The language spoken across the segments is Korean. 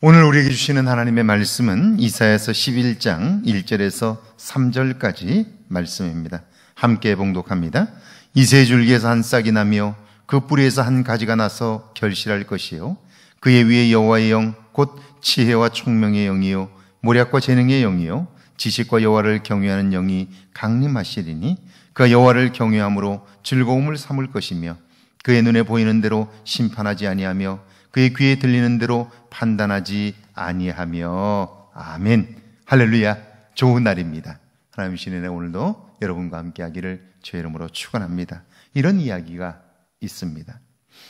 오늘 우리에게 주시는 하나님의 말씀은 이사야서 11장 1절에서 3절까지 말씀입니다. 함께 봉독합니다. 이세 줄기에서 한 싹이 나며 그 뿌리에서 한 가지가 나서 결실할 것이요 그의 위에 여호와의 영곧 지혜와 총명의 영이요 모략과 재능의 영이요 지식과 여호와를 경외하는 영이 강림하시리니 그 여호와를 경외함으로 즐거움을 삼을 것이며 그의 눈에 보이는 대로 심판하지 아니하며 그의 귀에 들리는 대로 판단하지 아니하며 아멘. 할렐루야. 좋은 날입니다. 하나님 신의 오늘도 여러분과 함께 하기를 죄 이름으로 축원합니다. 이런 이야기가 있습니다.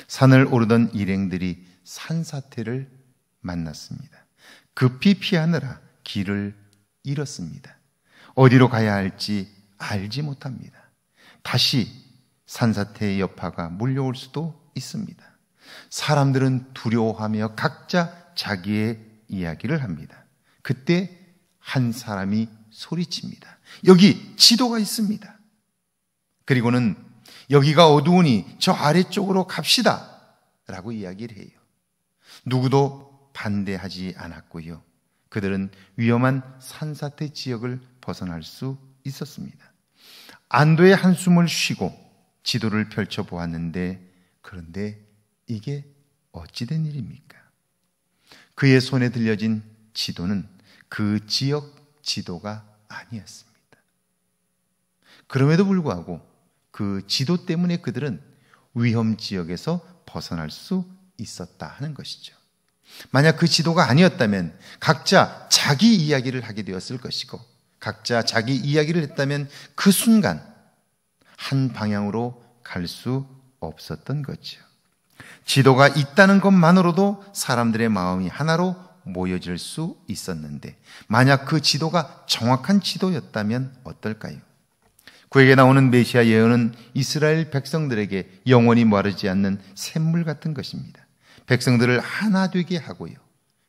산을 오르던 일행들이 산사태를 만났습니다. 급히 피하느라 길을 잃었습니다. 어디로 가야 할지 알지 못합니다. 다시 산사태의 여파가 몰려올 수도 있습니다. 사람들은 두려워하며 각자 자기의 이야기를 합니다. 그때 한 사람이 소리칩니다. 여기 지도가 있습니다. 그리고는 여기가 어두우니 저 아래쪽으로 갑시다. 라고 이야기를 해요. 누구도 반대하지 않았고요. 그들은 위험한 산사태 지역을 벗어날 수 있었습니다. 안도의 한숨을 쉬고 지도를 펼쳐보았는데 그런데 이게 어찌된 일입니까? 그의 손에 들려진 지도는 그 지역 지도가 아니었습니다. 그럼에도 불구하고 그 지도 때문에 그들은 위험 지역에서 벗어날 수 있었다 하는 것이죠. 만약 그 지도가 아니었다면 각자 자기 이야기를 하게 되었을 것이고 각자 자기 이야기를 했다면 그 순간 한 방향으로 갈 수 없었던 거죠. 지도가 있다는 것만으로도 사람들의 마음이 하나로 모여질 수 있었는데, 만약 그 지도가 정확한 지도였다면 어떨까요? 그에게 나오는 메시아 예언은 이스라엘 백성들에게 영원히 마르지 않는 샘물 같은 것입니다. 백성들을 하나 되게 하고요.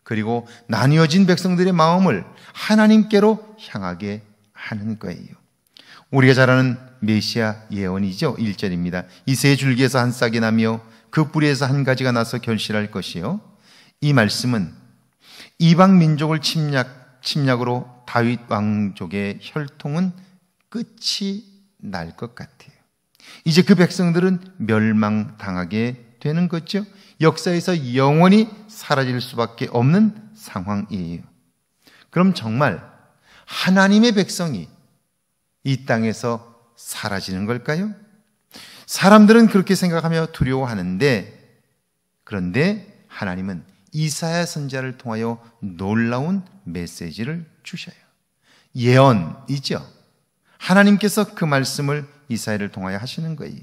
그리고 나뉘어진 백성들의 마음을 하나님께로 향하게 하는 거예요. 우리가 잘 아는 메시아 예언이죠. 1절입니다. 이세 줄기에서 한 싹이 나며 그 뿌리에서 한 가지가 나서 결실할 것이요. 이 말씀은 이방 민족을 침략 침략으로 다윗 왕족의 혈통은 끝이 날 것 같아요. 이제 그 백성들은 멸망당하게 되는 거죠. 역사에서 영원히 사라질 수밖에 없는 상황이에요. 그럼 정말 하나님의 백성이 이 땅에서 사라지는 걸까요? 사람들은 그렇게 생각하며 두려워하는데 그런데 하나님은 이사야 선자를 통하여 놀라운 메시지를 주셔요. 예언이죠. 하나님께서 그 말씀을 이사야를 통하여 하시는 거예요.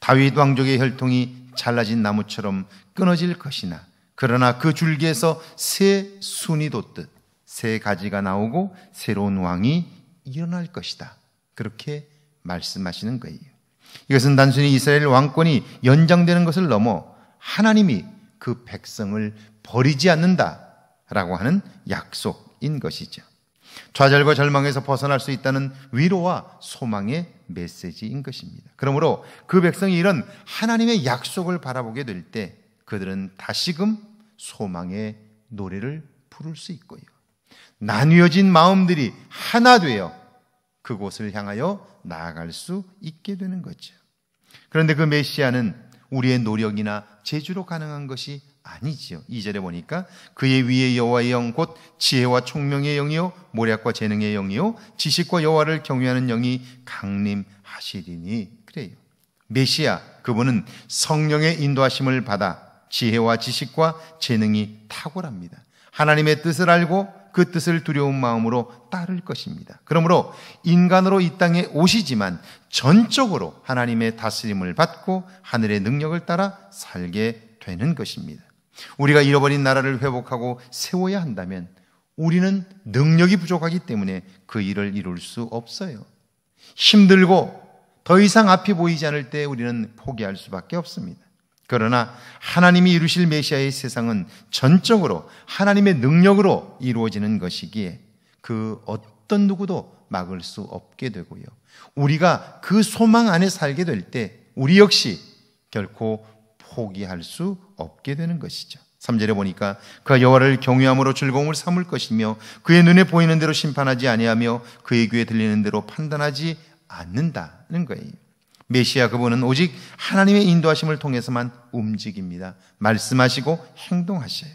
다윗 왕족의 혈통이 잘라진 나무처럼 끊어질 것이나 그러나 그 줄기에서 새 순이 돋듯 새 가지가 나오고 새로운 왕이 일어날 것이다. 그렇게 말씀하시는 거예요. 이것은 단순히 이스라엘 왕권이 연장되는 것을 넘어 하나님이 그 백성을 버리지 않는다라고 하는 약속인 것이죠. 좌절과 절망에서 벗어날 수 있다는 위로와 소망의 메시지인 것입니다. 그러므로 그 백성이 이런 하나님의 약속을 바라보게 될 때 그들은 다시금 소망의 노래를 부를 수 있고요. 나뉘어진 마음들이 하나 되어 그곳을 향하여 나아갈 수 있게 되는 거죠. 그런데 그 메시아는 우리의 노력이나 재주로 가능한 것이 아니지요. 2절에 보니까 그의 위에 여호와의 영 곧 지혜와 총명의 영이요 모략과 재능의 영이요 지식과 여호와를 경외하는 영이 강림하시리니 그래요. 메시아 그분은 성령의 인도하심을 받아 지혜와 지식과 재능이 탁월합니다. 하나님의 뜻을 알고 그 뜻을 두려운 마음으로 따를 것입니다. 그러므로 인간으로 이 땅에 오시지만 전적으로 하나님의 다스림을 받고 하늘의 능력을 따라 살게 되는 것입니다. 우리가 잃어버린 나라를 회복하고 세워야 한다면 우리는 능력이 부족하기 때문에 그 일을 이룰 수 없어요. 힘들고 더 이상 앞이 보이지 않을 때 우리는 포기할 수밖에 없습니다. 그러나 하나님이 이루실 메시아의 세상은 전적으로 하나님의 능력으로 이루어지는 것이기에 그 어떤 누구도 막을 수 없게 되고요. 우리가 그 소망 안에 살게 될 때 우리 역시 결코 포기할 수 없게 되는 것이죠. 3절에 보니까 그가 여호와를 경외함으로 즐거움을 삼을 것이며 그의 눈에 보이는 대로 심판하지 아니하며 그의 귀에 들리는 대로 판단하지 않는다는 거예요. 메시아 그분은 오직 하나님의 인도하심을 통해서만 움직입니다. 말씀하시고 행동하셔요.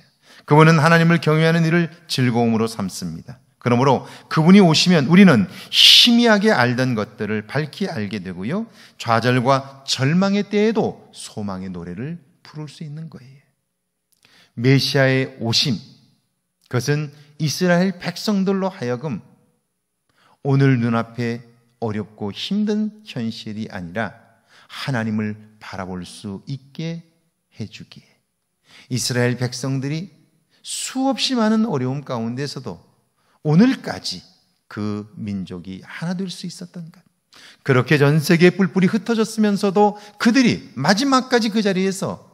그분은 하나님을 경외하는 일을 즐거움으로 삼습니다. 그러므로 그분이 오시면 우리는 희미하게 알던 것들을 밝히 알게 되고요. 좌절과 절망의 때에도 소망의 노래를 부를 수 있는 거예요. 메시아의 오심, 그것은 이스라엘 백성들로 하여금 오늘 눈앞에 어렵고 힘든 현실이 아니라 하나님을 바라볼 수 있게 해주기에 이스라엘 백성들이 수없이 많은 어려움 가운데서도 오늘까지 그 민족이 하나 될 수 있었던 것. 그렇게 전 세계에 뿔뿔이 흩어졌으면서도 그들이 마지막까지 그 자리에서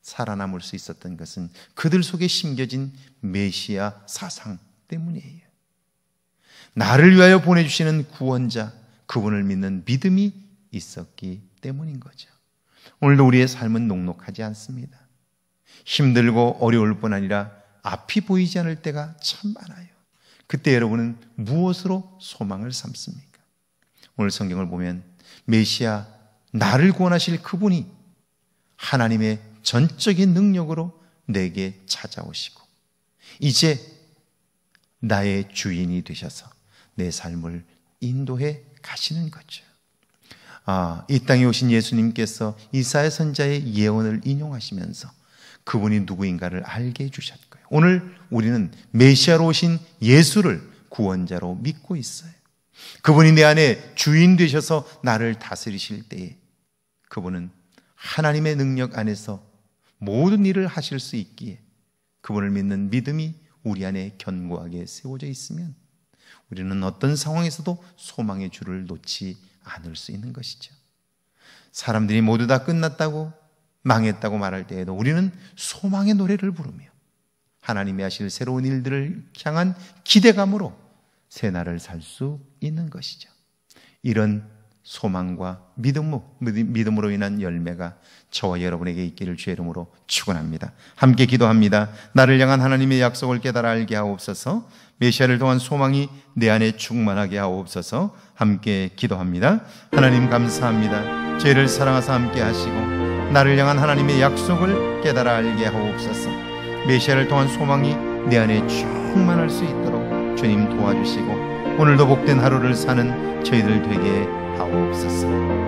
살아남을 수 있었던 것은 그들 속에 심겨진 메시아 사상 때문이에요. 나를 위하여 보내주시는 구원자, 그분을 믿는 믿음이 있었기 때문인 거죠. 오늘도 우리의 삶은 녹록하지 않습니다. 힘들고 어려울 뿐 아니라 앞이 보이지 않을 때가 참 많아요. 그때 여러분은 무엇으로 소망을 삼습니까? 오늘 성경을 보면 메시아, 나를 구원하실 그분이 하나님의 전적인 능력으로 내게 찾아오시고, 이제 나의 주인이 되셔서 내 삶을 인도해 가시는 거죠. 아, 이 땅에 오신 예수님께서 이사야 선자의 예언을 인용하시면서 그분이 누구인가를 알게 해 주셨고요. 오늘 우리는 메시아로 오신 예수를 구원자로 믿고 있어요. 그분이 내 안에 주인 되셔서 나를 다스리실 때에 그분은 하나님의 능력 안에서 모든 일을 하실 수 있기에 그분을 믿는 믿음이 우리 안에 견고하게 세워져 있으면 우리는 어떤 상황에서도 소망의 줄을 놓지 않을 수 있는 것이죠. 사람들이 모두 다 끝났다고 망했다고 말할 때에도 우리는 소망의 노래를 부르며 하나님이 하실 새로운 일들을 향한 기대감으로 새날을 살 수 있는 것이죠. 이런 소망과 믿음, 믿음으로 인한 열매가 저와 여러분에게 있기를 주의 이름으로 축원합니다. 함께 기도합니다. 나를 향한 하나님의 약속을 깨달아 알게 하옵소서. 메시아를 통한 소망이 내 안에 충만하게 하옵소서. 함께 기도합니다. 하나님 감사합니다. 죄를 사랑하사 함께 하시고 나를 향한 하나님의 약속을 깨달아 알게 하옵소서. 메시아를 통한 소망이 내 안에 충만할 수 있도록 주님 도와주시고 오늘도 복된 하루를 사는 저희들 되게 好，谢谢。